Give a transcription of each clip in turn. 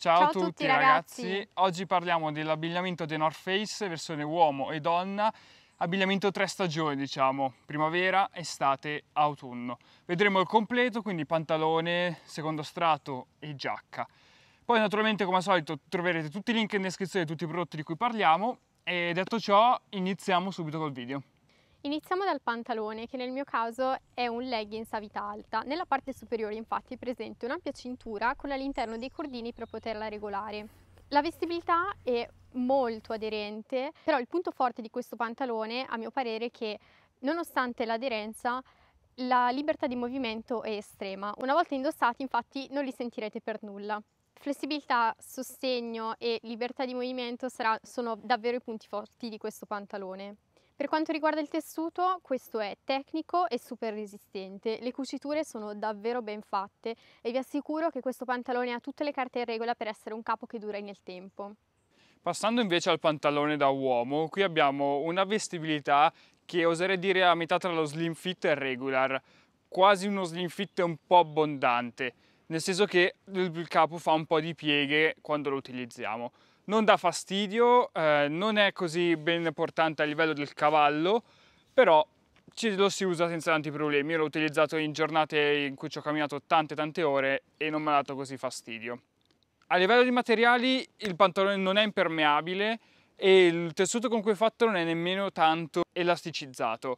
Ciao, Ciao, a tutti, tutti ragazzi. ragazzi. oggi parliamo dell'abbigliamento The North Face, versione uomo e donna, abbigliamento tre stagioni diciamo, primavera, estate, autunno. Vedremo il completo, quindi pantalone, secondo strato e giacca. Poi naturalmente come al solito troverete tutti i link in descrizione di tutti i prodotti di cui parliamo e detto ciò iniziamo subito col video. Iniziamo dal pantalone che nel mio caso è un leggings a vita alta. Nella parte superiore infatti è presente un'ampia cintura con all'interno dei cordini per poterla regolare. La vestibilità è molto aderente, però il punto forte di questo pantalone a mio parere è che nonostante l'aderenza la libertà di movimento è estrema. Una volta indossati infatti non li sentirete per nulla. Flessibilità, sostegno e libertà di movimento sarà, sono davvero i punti forti di questo pantalone. Per quanto riguarda il tessuto, questo è tecnico e super resistente. Le cuciture sono davvero ben fatte e vi assicuro che questo pantalone ha tutte le carte in regola per essere un capo che dura nel tempo. Passando invece al pantalone da uomo, qui abbiamo una vestibilità che oserei dire a metà tra lo slim fit e regular, quasi uno slim fit un po' abbondante, nel senso che il capo fa un po' di pieghe quando lo utilizziamo non dà fastidio, eh, non è così ben portante a livello del cavallo, però ce lo si usa senza tanti problemi. Io l'ho utilizzato in giornate in cui ci ho camminato tante tante ore e non mi ha dato così fastidio. A livello di materiali il pantalone non è impermeabile e il tessuto con cui è fatto non è nemmeno tanto elasticizzato.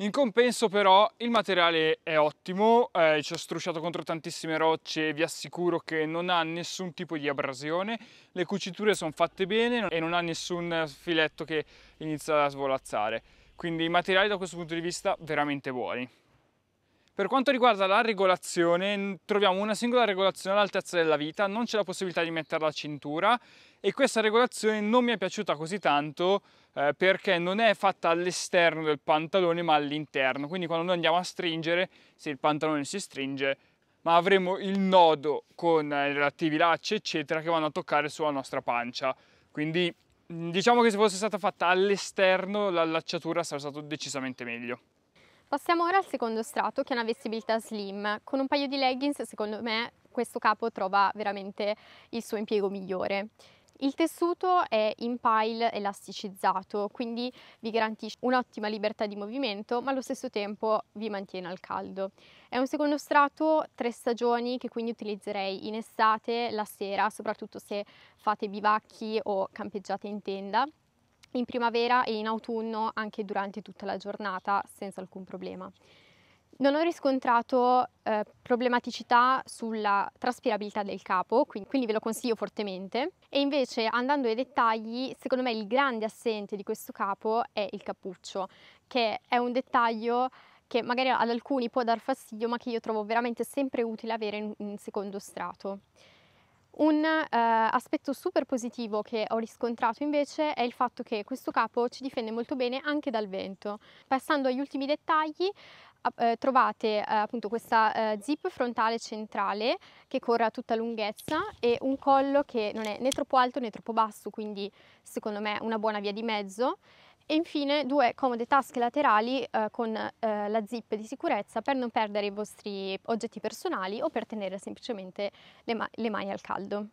In compenso però il materiale è ottimo, eh, ci ho strusciato contro tantissime rocce e vi assicuro che non ha nessun tipo di abrasione, le cuciture sono fatte bene e non ha nessun filetto che inizia a svolazzare, quindi i materiali da questo punto di vista veramente buoni. Per quanto riguarda la regolazione, troviamo una singola regolazione all'altezza della vita, non c'è la possibilità di mettere la cintura e questa regolazione non mi è piaciuta così tanto eh, perché non è fatta all'esterno del pantalone ma all'interno, quindi quando noi andiamo a stringere, se il pantalone si stringe, ma avremo il nodo con eh, i relativi lacci eccetera che vanno a toccare sulla nostra pancia, quindi mm, diciamo che se fosse stata fatta all'esterno l'allacciatura sarebbe stato decisamente meglio. Passiamo ora al secondo strato che è una vestibilità slim. Con un paio di leggings secondo me questo capo trova veramente il suo impiego migliore. Il tessuto è in pile elasticizzato, quindi vi garantisce un'ottima libertà di movimento, ma allo stesso tempo vi mantiene al caldo. È un secondo strato tre stagioni che quindi utilizzerei in estate, la sera, soprattutto se fate bivacchi o campeggiate in tenda in primavera e in autunno anche durante tutta la giornata senza alcun problema. Non ho riscontrato eh, problematicità sulla traspirabilità del capo, quindi, quindi, ve lo consiglio fortemente. E invece andando ai dettagli, secondo me il grande assente di questo capo è il cappuccio, che è un dettaglio che magari ad alcuni può dar fastidio, ma che io trovo veramente sempre utile avere in un secondo strato. Un eh, aspetto super positivo che ho riscontrato invece è il fatto che questo capo ci difende molto bene anche dal vento. Passando agli ultimi dettagli, eh, trovate eh, appunto questa eh, zip frontale centrale che corre a tutta lunghezza e un collo che non è né troppo alto né troppo basso, quindi secondo me una buona via di mezzo e infine due comode tasche laterali eh, con eh, la zip di sicurezza per non perdere i vostri oggetti personali o per tenere semplicemente le, ma le mani al caldo.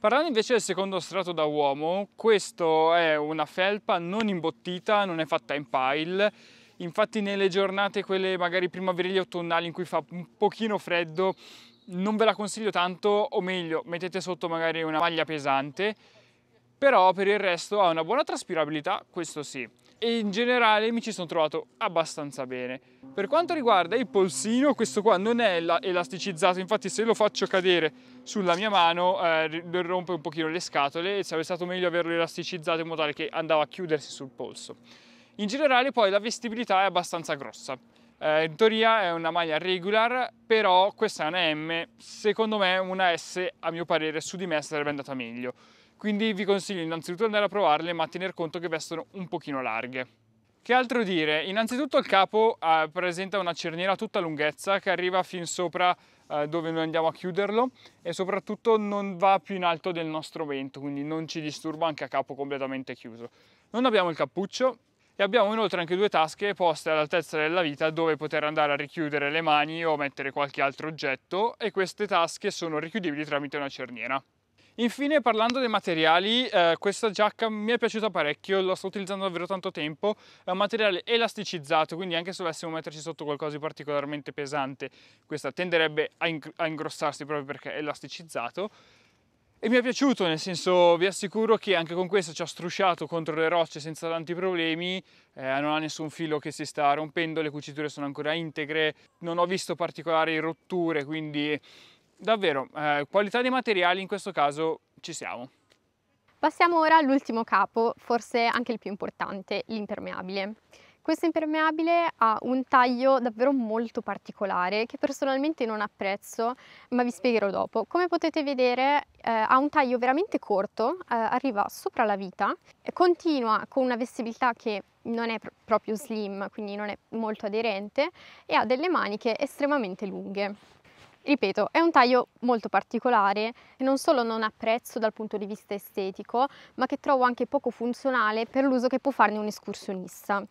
Parlando invece del secondo strato da uomo, questa è una felpa non imbottita, non è fatta in pile, infatti nelle giornate quelle magari primaverili autunnali in cui fa un pochino freddo non ve la consiglio tanto, o meglio mettete sotto magari una maglia pesante però per il resto ha una buona traspirabilità, questo sì. E in generale mi ci sono trovato abbastanza bene. Per quanto riguarda il polsino, questo qua non è elasticizzato, infatti se lo faccio cadere sulla mia mano eh, rompe un pochino le scatole e sarebbe stato meglio averlo elasticizzato in modo tale che andava a chiudersi sul polso. In generale poi la vestibilità è abbastanza grossa. Eh, in teoria è una maglia regular, però questa è una M, secondo me una S a mio parere su di me sarebbe andata meglio quindi vi consiglio innanzitutto di andare a provarle ma tener conto che vestono un pochino larghe. Che altro dire? Innanzitutto il capo eh, presenta una cerniera tutta lunghezza che arriva fin sopra eh, dove noi andiamo a chiuderlo e soprattutto non va più in alto del nostro vento, quindi non ci disturba anche a capo completamente chiuso. Non abbiamo il cappuccio e abbiamo inoltre anche due tasche poste all'altezza della vita dove poter andare a richiudere le mani o mettere qualche altro oggetto e queste tasche sono richiudibili tramite una cerniera. Infine parlando dei materiali, eh, questa giacca mi è piaciuta parecchio, la sto utilizzando davvero tanto tempo, è un materiale elasticizzato, quindi anche se dovessimo metterci sotto qualcosa di particolarmente pesante, questa tenderebbe a, ing a ingrossarsi proprio perché è elasticizzato. E mi è piaciuto, nel senso vi assicuro che anche con questo ci ha strusciato contro le rocce senza tanti problemi, eh, non ha nessun filo che si sta rompendo, le cuciture sono ancora integre, non ho visto particolari rotture, quindi davvero, eh, qualità dei materiali in questo caso ci siamo. Passiamo ora all'ultimo capo, forse anche il più importante, l'impermeabile. Questo impermeabile ha un taglio davvero molto particolare che personalmente non apprezzo, ma vi spiegherò dopo. Come potete vedere eh, ha un taglio veramente corto, eh, arriva sopra la vita, continua con una vestibilità che non è pr proprio slim, quindi non è molto aderente e ha delle maniche estremamente lunghe. Ripeto, è un taglio molto particolare e non solo non apprezzo dal punto di vista estetico, ma che trovo anche poco funzionale per l'uso che può farne un escursionista.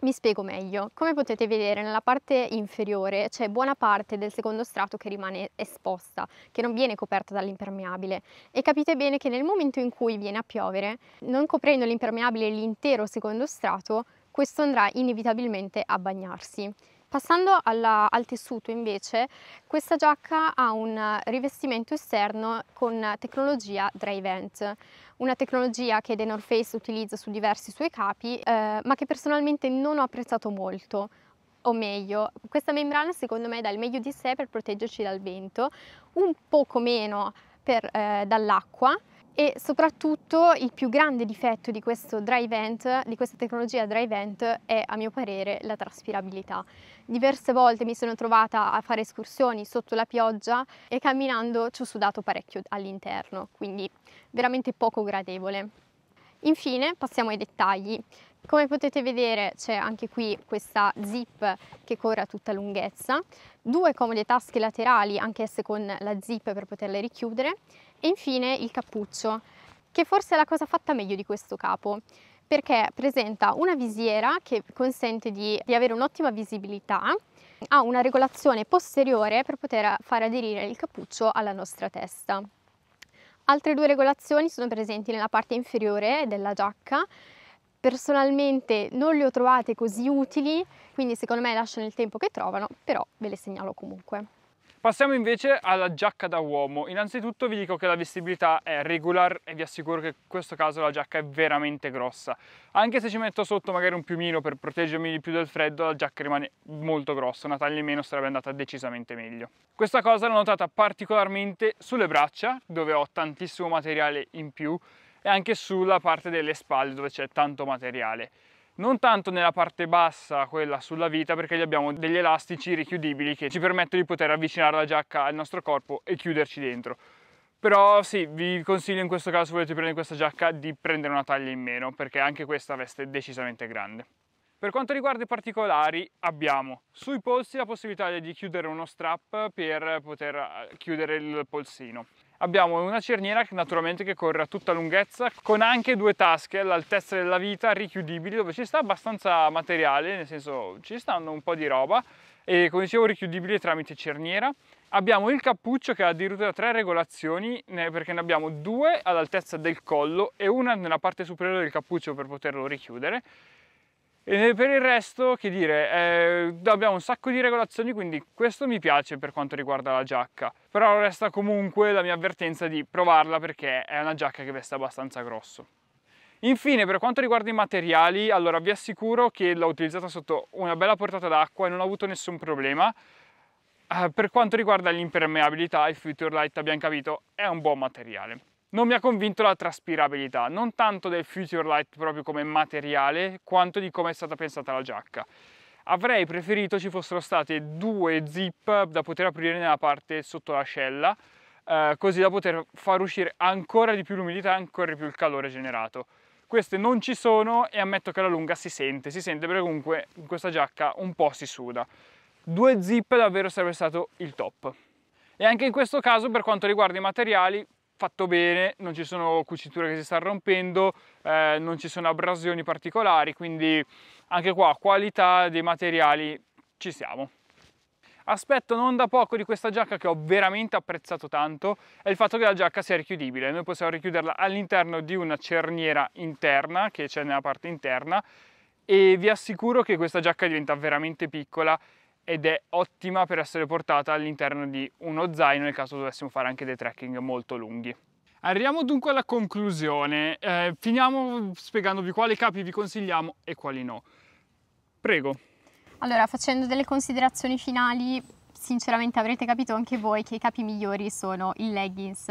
Mi spiego meglio. Come potete vedere nella parte inferiore c'è buona parte del secondo strato che rimane esposta, che non viene coperta dall'impermeabile e capite bene che nel momento in cui viene a piovere, non coprendo l'impermeabile l'intero secondo strato, questo andrà inevitabilmente a bagnarsi. Passando alla, al tessuto invece, questa giacca ha un eh, rivestimento esterno con tecnologia Dry Vent, una tecnologia che The North Face utilizza su diversi suoi capi, eh, ma che personalmente non ho apprezzato molto o meglio, questa membrana secondo me dà il meglio di sé per proteggerci dal vento, un poco meno eh, dall'acqua, e soprattutto il più grande difetto di questo dry vent, di questa tecnologia dry vent è a mio parere la traspirabilità. Diverse volte mi sono trovata a fare escursioni sotto la pioggia e camminando ci ho sudato parecchio all'interno, quindi veramente poco gradevole. Infine passiamo ai dettagli. Come potete vedere c'è anche qui questa zip che corre a tutta lunghezza, due comode tasche laterali anch'esse con la zip per poterle richiudere e infine il cappuccio che forse è la cosa fatta meglio di questo capo perché presenta una visiera che consente di, di avere un'ottima visibilità, ha una regolazione posteriore per poter far aderire il cappuccio alla nostra testa. Altre due regolazioni sono presenti nella parte inferiore della giacca Personalmente non le ho trovate così utili, quindi secondo me lasciano il tempo che trovano, però ve le segnalo comunque. Passiamo invece alla giacca da uomo. Innanzitutto vi dico che la vestibilità è regular e vi assicuro che in questo caso la giacca è veramente grossa. Anche se ci metto sotto magari un piumino per proteggermi di più dal freddo, la giacca rimane molto grossa, una taglia in meno sarebbe andata decisamente meglio. Questa cosa l'ho notata particolarmente sulle braccia, dove ho tantissimo materiale in più, e anche sulla parte delle spalle dove c'è tanto materiale non tanto nella parte bassa, quella sulla vita, perché abbiamo degli elastici richiudibili che ci permettono di poter avvicinare la giacca al nostro corpo e chiuderci dentro. Però sì, vi consiglio in questo caso, se volete prendere questa giacca, di prendere una taglia in meno, perché anche questa veste decisamente grande. Per quanto riguarda i particolari, abbiamo sui polsi la possibilità di chiudere uno strap per poter eh, chiudere il polsino abbiamo una cerniera che naturalmente che corre a tutta lunghezza con anche due tasche all'altezza della vita richiudibili dove ci sta abbastanza materiale nel senso ci stanno un po' di roba e come dicevo richiudibile tramite cerniera abbiamo il cappuccio che ha addirittura tre regolazioni perché ne abbiamo due all'altezza del collo e una nella parte superiore del cappuccio per poterlo richiudere e per il resto, che dire, eh, abbiamo un sacco di regolazioni, quindi questo mi piace per quanto riguarda la giacca. Però resta comunque la mia avvertenza di provarla perché è una giacca che veste abbastanza grosso. Infine, per quanto riguarda i materiali, allora vi assicuro che l'ho utilizzata sotto una bella portata d'acqua e non ho avuto nessun problema. Eh, per quanto riguarda l'impermeabilità, il Future Light, abbiamo capito, è un buon materiale non mi ha convinto la traspirabilità, non tanto del Future Light proprio come materiale, quanto di come è stata pensata la giacca. Avrei preferito ci fossero state due zip da poter aprire nella parte sotto l'ascella, eh, così da poter far uscire ancora di più l'umidità e ancora di più il calore generato. Queste non ci sono e ammetto che alla lunga si sente, si sente perché comunque in questa giacca un po' si suda. Due zip davvero sarebbe stato il top. E anche in questo caso, per quanto riguarda i materiali, fatto bene, non ci sono cuciture che si stanno rompendo, eh, non ci sono abrasioni particolari, quindi anche qua qualità dei materiali ci siamo. Aspetto non da poco di questa giacca che ho veramente apprezzato tanto è il fatto che la giacca sia richiudibile. Noi possiamo richiuderla all'interno di una cerniera interna che c'è nella parte interna e vi assicuro che questa giacca diventa veramente piccola ed è ottima per essere portata all'interno di uno zaino nel caso dovessimo fare anche dei trekking molto lunghi. Arriviamo dunque alla conclusione, eh, finiamo spiegandovi quali capi vi consigliamo e quali no. Prego. Allora, facendo delle considerazioni finali, sinceramente avrete capito anche voi che i capi migliori sono il leggings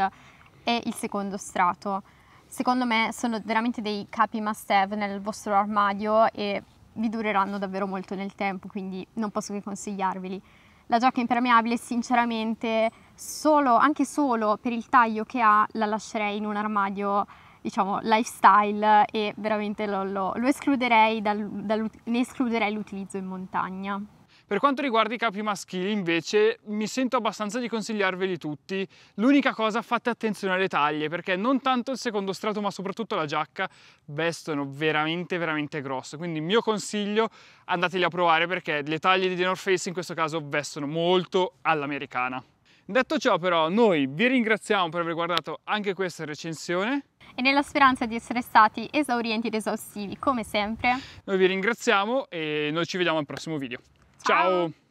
e il secondo strato. Secondo me sono veramente dei capi must have nel vostro armadio e vi dureranno davvero molto nel tempo, quindi non posso che consigliarveli. La giacca impermeabile sinceramente solo, anche solo per il taglio che ha la lascerei in un armadio diciamo lifestyle e veramente lo, lo, lo escluderei dal, dal, ne escluderei l'utilizzo in montagna. Per quanto riguarda i capi maschili invece mi sento abbastanza di consigliarveli tutti, l'unica cosa fate attenzione alle taglie perché non tanto il secondo strato ma soprattutto la giacca vestono veramente veramente grosso, quindi il mio consiglio andateli a provare perché le taglie di The North Face in questo caso vestono molto all'americana. Detto ciò però noi vi ringraziamo per aver guardato anche questa recensione e nella speranza di essere stati esaurienti ed esaustivi come sempre noi vi ringraziamo e noi ci vediamo al prossimo video. Ciao. Ciao.